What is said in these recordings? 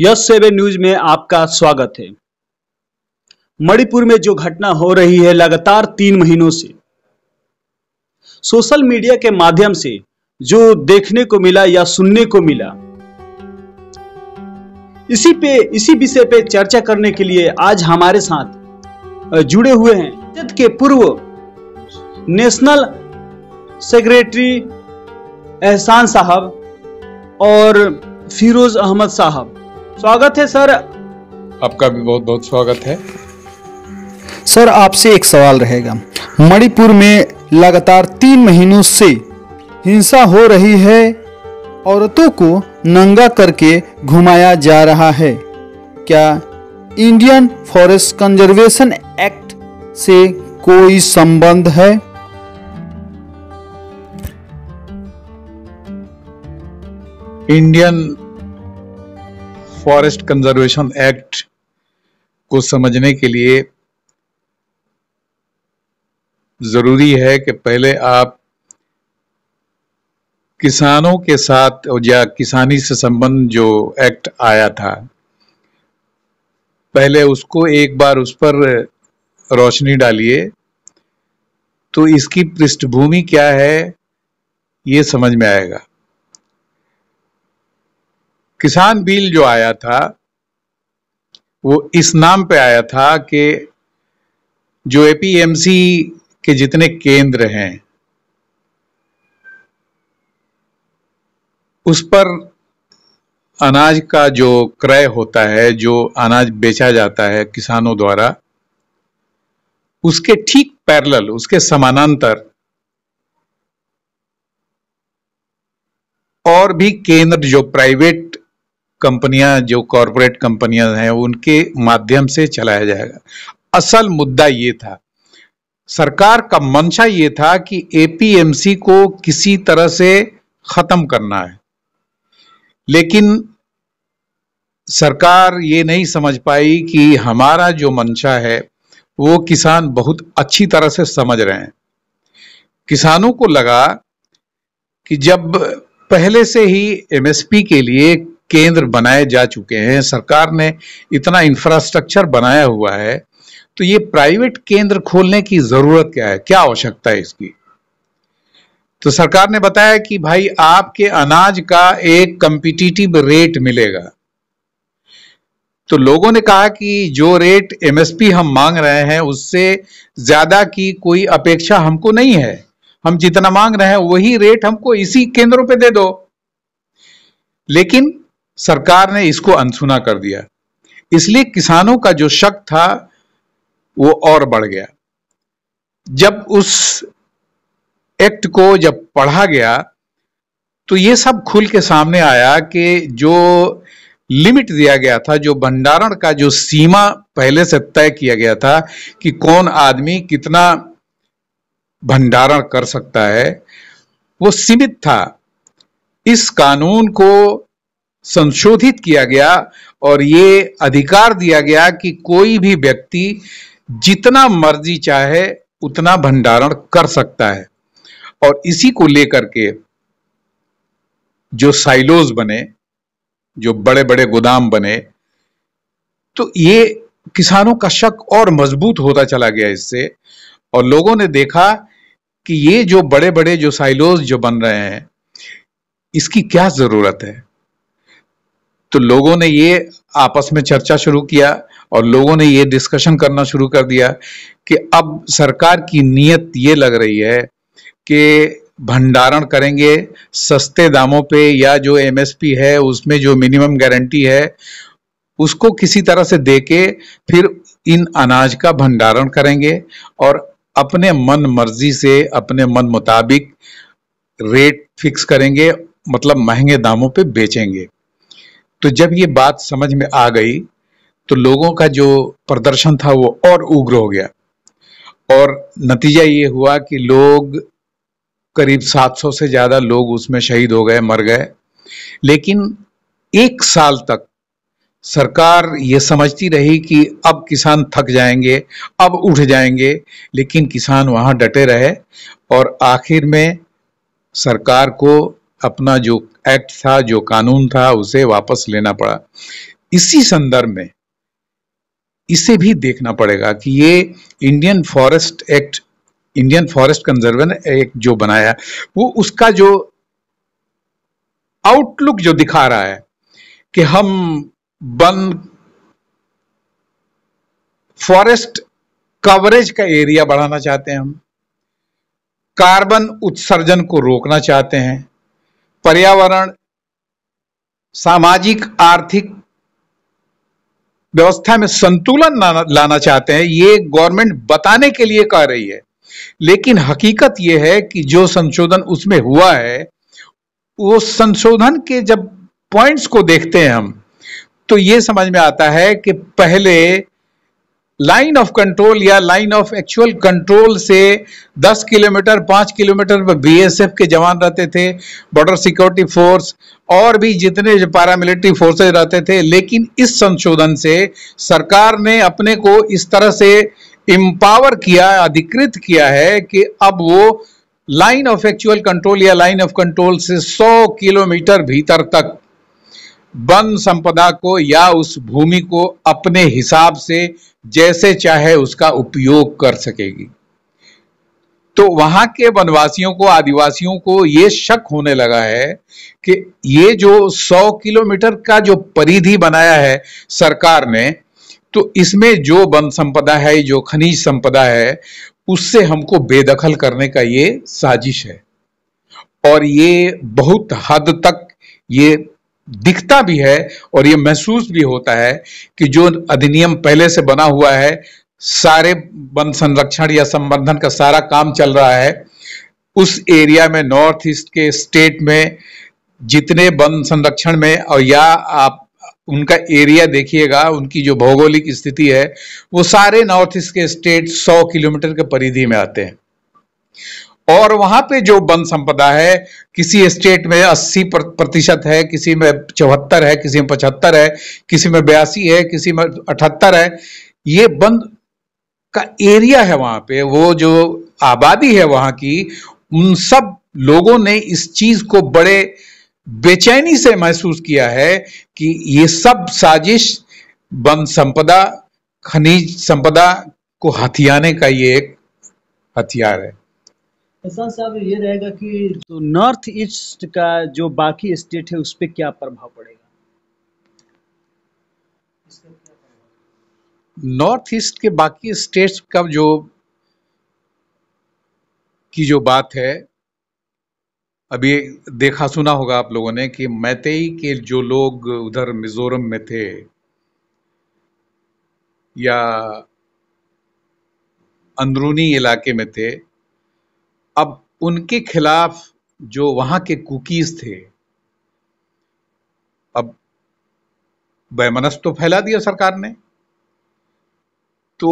Yes seven news में आपका स्वागत है मणिपुर में जो घटना हो रही है लगातार तीन महीनों से सोशल मीडिया के माध्यम से जो देखने को मिला या सुनने को मिला इसी पे इसी विषय पे चर्चा करने के लिए आज हमारे साथ जुड़े हुए हैं के पूर्व नेशनल सेक्रेटरी एहसान साहब और फिरोज अहमद साहब स्वागत है सर आपका भी बहुत बहुत स्वागत है सर आपसे एक सवाल रहेगा मणिपुर में लगातार तीन महीनों से हिंसा हो रही है औरतों को नंगा करके घुमाया जा रहा है क्या इंडियन फॉरेस्ट कंजर्वेशन एक्ट से कोई संबंध है इंडियन फॉरेस्ट कंजर्वेशन एक्ट को समझने के लिए ज़रूरी है कि पहले आप किसानों के साथ या किसानी से संबंध जो एक्ट आया था पहले उसको एक बार उस पर रोशनी डालिए तो इसकी पृष्ठभूमि क्या है ये समझ में आएगा किसान बिल जो आया था वो इस नाम पे आया था कि जो एपीएमसी के जितने केंद्र हैं उस पर अनाज का जो क्रय होता है जो अनाज बेचा जाता है किसानों द्वारा उसके ठीक पैरल उसके समानांतर और भी केंद्र जो प्राइवेट कंपनियां जो कॉरपोरेट कंपनियां हैं उनके माध्यम से चलाया जाएगा असल मुद्दा ये था सरकार का मंशा ये था कि एपीएमसी को किसी तरह से खत्म करना है लेकिन सरकार ये नहीं समझ पाई कि हमारा जो मंशा है वो किसान बहुत अच्छी तरह से समझ रहे हैं किसानों को लगा कि जब पहले से ही एमएसपी के लिए केंद्र बनाए जा चुके हैं सरकार ने इतना इंफ्रास्ट्रक्चर बनाया हुआ है तो ये प्राइवेट केंद्र खोलने की जरूरत क्या है क्या आवश्यकता है इसकी तो सरकार ने बताया कि भाई आपके अनाज का एक कंपिटिटिव रेट मिलेगा तो लोगों ने कहा कि जो रेट एमएसपी हम मांग रहे हैं उससे ज्यादा की कोई अपेक्षा हमको नहीं है हम जितना मांग रहे हैं वही रेट हमको इसी केंद्रों पे दे दो लेकिन सरकार ने इसको अनसुना कर दिया इसलिए किसानों का जो शक था वो और बढ़ गया जब उस एक्ट को जब पढ़ा गया तो ये सब खुल के सामने आया कि जो लिमिट दिया गया था जो भंडारण का जो सीमा पहले से तय किया गया था कि कौन आदमी कितना भंडारण कर सकता है वो सीमित था इस कानून को संशोधित किया गया और ये अधिकार दिया गया कि कोई भी व्यक्ति जितना मर्जी चाहे उतना भंडारण कर सकता है और इसी को लेकर के जो साइलोज बने जो बड़े बड़े गोदाम बने तो ये किसानों का शक और मजबूत होता चला गया इससे और लोगों ने देखा कि ये जो बड़े बड़े जो साइलोज जो बन रहे हैं इसकी क्या जरूरत है तो लोगों ने ये आपस में चर्चा शुरू किया और लोगों ने ये डिस्कशन करना शुरू कर दिया कि अब सरकार की नीयत ये लग रही है कि भंडारण करेंगे सस्ते दामों पे या जो एमएसपी है उसमें जो मिनिमम गारंटी है उसको किसी तरह से देके फिर इन अनाज का भंडारण करेंगे और अपने मन मर्जी से अपने मन मुताबिक रेट फिक्स करेंगे मतलब महंगे दामों पे बेचेंगे तो जब ये बात समझ में आ गई तो लोगों का जो प्रदर्शन था वो और उग्र हो गया और नतीजा ये हुआ कि लोग करीब 700 से ज़्यादा लोग उसमें शहीद हो गए मर गए लेकिन एक साल तक सरकार ये समझती रही कि अब किसान थक जाएंगे अब उठ जाएंगे लेकिन किसान वहाँ डटे रहे और आखिर में सरकार को अपना जो एक्ट था जो कानून था उसे वापस लेना पड़ा इसी संदर्भ में इसे भी देखना पड़ेगा कि ये Indian forest act Indian forest conservation act जो बनाया वो उसका जो आउटलुक जो दिखा रहा है कि हम वन फॉरेस्ट कवरेज का एरिया बढ़ाना चाहते हैं हम कार्बन उत्सर्जन को रोकना चाहते हैं पर्यावरण सामाजिक आर्थिक व्यवस्था में संतुलन लाना चाहते हैं ये गवर्नमेंट बताने के लिए कह रही है लेकिन हकीकत यह है कि जो संशोधन उसमें हुआ है वो संशोधन के जब पॉइंट्स को देखते हैं हम तो ये समझ में आता है कि पहले लाइन ऑफ कंट्रोल या लाइन ऑफ एक्चुअल कंट्रोल से 10 किलोमीटर 5 किलोमीटर पर बीएसएफ के जवान रहते थे बॉर्डर सिक्योरिटी फोर्स और भी जितने पैरामिलिट्री फोर्सेज रहते थे लेकिन इस संशोधन से सरकार ने अपने को इस तरह से एम्पावर किया अधिकृत किया है कि अब वो लाइन ऑफ एक्चुअल कंट्रोल या लाइन ऑफ कंट्रोल से 100 किलोमीटर भीतर तक वन संपदा को या उस भूमि को अपने हिसाब से जैसे चाहे उसका उपयोग कर सकेगी तो वहां के वनवासियों को आदिवासियों को ये शक होने लगा है कि ये जो 100 किलोमीटर का जो परिधि बनाया है सरकार ने तो इसमें जो वन संपदा है जो खनिज संपदा है उससे हमको बेदखल करने का ये साजिश है और ये बहुत हद तक ये दिखता भी है और ये महसूस भी होता है कि जो अधिनियम पहले से बना हुआ है सारे वन संरक्षण या संवर्धन का सारा काम चल रहा है उस एरिया में नॉर्थ ईस्ट के स्टेट में जितने वन संरक्षण में और या आप उनका एरिया देखिएगा उनकी जो भौगोलिक स्थिति है वो सारे नॉर्थ ईस्ट के स्टेट 100 किलोमीटर के परिधि में आते हैं और वहां पे जो वन संपदा है किसी स्टेट में 80 प्रतिशत है किसी में चौहत्तर है किसी में पचहत्तर है किसी में बयासी है किसी में अठहत्तर है ये वन का एरिया है वहां पे वो जो आबादी है वहां की उन सब लोगों ने इस चीज को बड़े बेचैनी से महसूस किया है कि ये सब साजिश वन संपदा खनिज संपदा को हथियाने का ये एक हथियार है साहब ये रहेगा कि तो नॉर्थ ईस्ट का जो बाकी स्टेट है उस पर क्या प्रभाव पड़ेगा नॉर्थ ईस्ट के बाकी स्टेट्स का जो की जो बात है अभी देखा सुना होगा आप लोगों ने कि मैतेई के जो लोग उधर मिजोरम में थे या अंदरूनी इलाके में थे अब उनके खिलाफ जो वहां के कुकीज़ थे अब बैमनस तो फैला दिया सरकार ने तो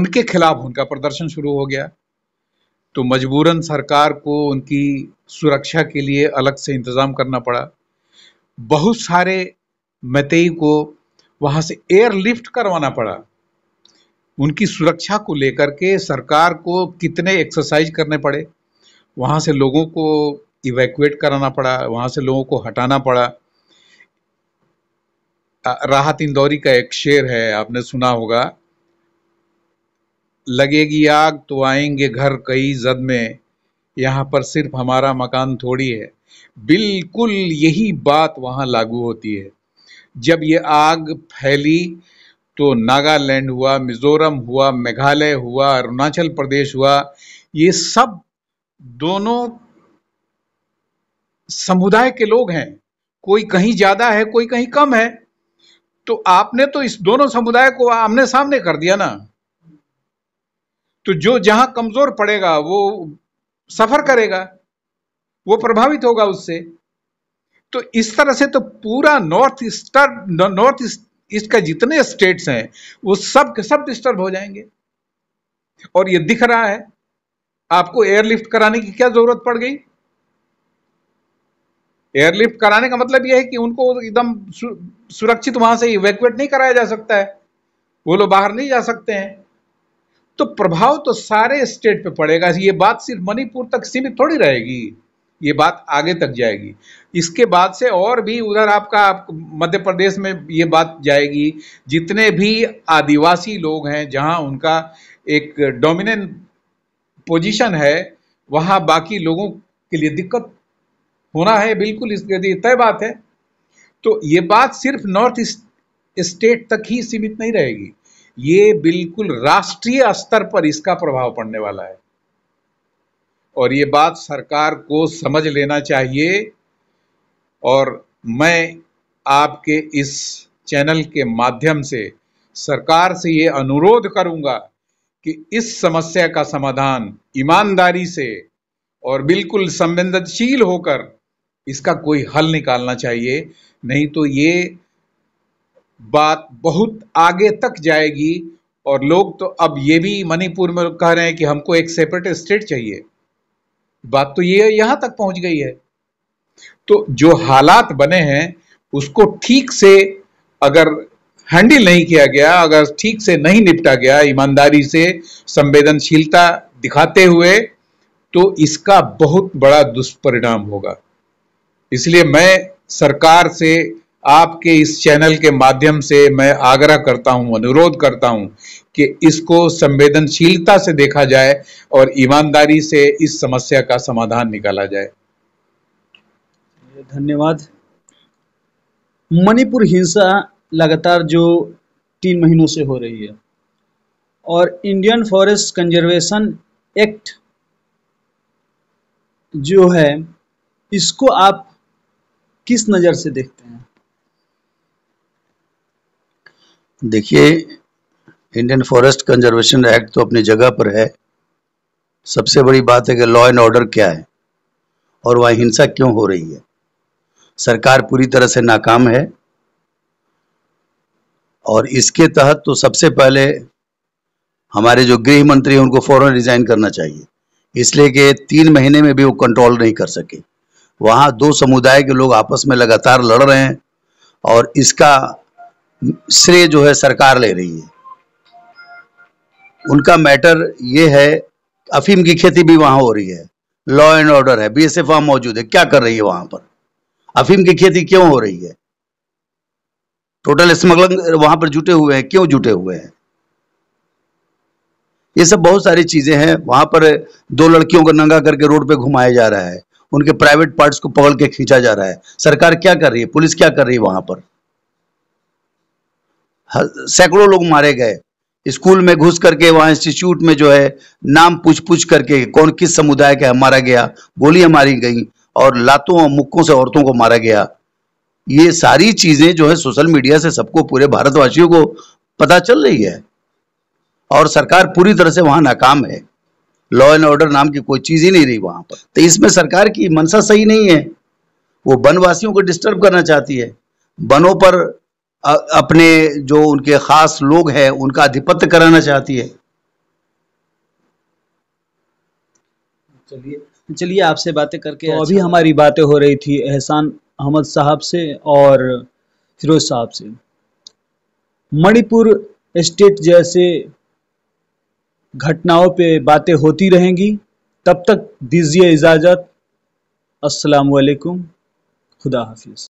उनके खिलाफ उनका प्रदर्शन शुरू हो गया तो मजबूरन सरकार को उनकी सुरक्षा के लिए अलग से इंतज़ाम करना पड़ा बहुत सारे मतई को वहां से एयरलिफ्ट करवाना पड़ा उनकी सुरक्षा को लेकर के सरकार को कितने एक्सरसाइज करने पड़े वहाँ से लोगों को इवैक्यूएट कराना पड़ा वहाँ से लोगों को हटाना पड़ा राहत इंदौरी का एक शेर है आपने सुना होगा लगेगी आग तो आएंगे घर कई जद में यहाँ पर सिर्फ हमारा मकान थोड़ी है बिल्कुल यही बात वहाँ लागू होती है जब ये आग फैली तो नागालैंड हुआ मिज़ोरम हुआ मेघालय हुआ अरुणाचल प्रदेश हुआ ये सब दोनों समुदाय के लोग हैं कोई कहीं ज्यादा है कोई कहीं कम है तो आपने तो इस दोनों समुदाय को आमने सामने कर दिया ना तो जो जहां कमजोर पड़ेगा वो सफर करेगा वो प्रभावित होगा उससे तो इस तरह से तो पूरा नॉर्थ ईस्टर नॉर्थ ईस्ट का जितने स्टेट्स हैं वो सब के सब डिस्टर्ब हो जाएंगे और ये दिख रहा है आपको एयरलिफ्ट कराने की क्या जरूरत पड़ गई एयरलिफ्ट कराने का मतलब यह है कि उनको एकदम सुरक्षित वहां से इवेक्यूएट नहीं कराया जा सकता है वो लोग बाहर नहीं जा सकते हैं तो प्रभाव तो सारे स्टेट पे पड़ेगा ये बात सिर्फ मणिपुर तक सीमित थोड़ी रहेगी ये बात आगे तक जाएगी इसके बाद से और भी उधर आपका आप मध्य प्रदेश में ये बात जाएगी जितने भी आदिवासी लोग हैं जहां उनका एक डोमिनेंट पोजीशन है वहां बाकी लोगों के लिए दिक्कत होना है बिल्कुल इसके लिए तय बात है तो ये बात सिर्फ नॉर्थ स्टेट तक ही सीमित नहीं रहेगी ये बिल्कुल राष्ट्रीय स्तर पर इसका प्रभाव पड़ने वाला है और ये बात सरकार को समझ लेना चाहिए और मैं आपके इस चैनल के माध्यम से सरकार से ये अनुरोध करूंगा कि इस समस्या का समाधान ईमानदारी से और बिल्कुल संवेदनशील होकर इसका कोई हल निकालना चाहिए नहीं तो ये बात बहुत आगे तक जाएगी और लोग तो अब ये भी मणिपुर में कह रहे हैं कि हमको एक सेपरेट स्टेट चाहिए बात तो ये यहां तक पहुंच गई है तो जो हालात बने हैं उसको ठीक से अगर हैंडल नहीं किया गया अगर ठीक से नहीं निपटा गया ईमानदारी से संवेदनशीलता दिखाते हुए तो इसका बहुत बड़ा दुष्परिणाम होगा इसलिए मैं सरकार से आपके इस चैनल के माध्यम से मैं आग्रह करता हूं अनुरोध करता हूं कि इसको संवेदनशीलता से देखा जाए और ईमानदारी से इस समस्या का समाधान निकाला जाए धन्यवाद मणिपुर हिंसा लगातार जो तीन महीनों से हो रही है और इंडियन फॉरेस्ट कंजर्वेशन एक्ट जो है इसको आप किस नज़र से देखते हैं देखिए इंडियन फॉरेस्ट कंजर्वेशन एक्ट तो अपनी जगह पर है सबसे बड़ी बात है कि लॉ एंड ऑर्डर क्या है और वह हिंसा क्यों हो रही है सरकार पूरी तरह से नाकाम है और इसके तहत तो सबसे पहले हमारे जो गृह मंत्री हैं उनको फौरन रिजाइन करना चाहिए इसलिए कि तीन महीने में भी वो कंट्रोल नहीं कर सके वहाँ दो समुदाय के लोग आपस में लगातार लड़ रहे हैं और इसका श्रेय जो है सरकार ले रही है उनका मैटर ये है अफीम की खेती भी वहाँ हो रही है लॉ एंड ऑर्डर है बीएसएफ वहाँ मौजूद है क्या कर रही है वहाँ पर अफीम की खेती क्यों हो रही है टोटल स्मगलिंग वहां पर जुटे हुए हैं क्यों जुटे हुए हैं ये सब बहुत सारी चीजें हैं वहां पर दो लड़कियों को नंगा करके रोड पे घुमाया जा रहा है उनके प्राइवेट पार्ट्स को पकड़ के खींचा जा रहा है सरकार क्या कर रही है पुलिस क्या कर रही है वहां पर सैकड़ों लोग मारे गए स्कूल में घुस करके वहां इंस्टीट्यूट में जो है नाम पूछ पूछ करके कौन किस समुदाय का मारा गया गोलियां मारी गई और लातों और मुक्कों से औरतों को मारा गया ये सारी चीजें जो है सोशल मीडिया से सबको पूरे भारतवासियों को पता चल रही है और सरकार पूरी तरह से वहां नाकाम है लॉ एंड ऑर्डर नाम की कोई चीज ही नहीं रही वहां पर तो इसमें सरकार की मंशा सही नहीं है वो वनवासियों को डिस्टर्ब करना चाहती है वनों पर अपने जो उनके खास लोग हैं उनका आधिपत्य कराना चाहती है चलिए चलिए आपसे बातें करके तो अच्छा। अभी हमारी बातें हो रही थी एहसान अहमद साहब से और फिरोज साहब से मणिपुर स्टेट जैसे घटनाओं पे बातें होती रहेंगी तब तक दीजिए इजाज़त अस्सलाम वालेकुम खुदा हाफिज़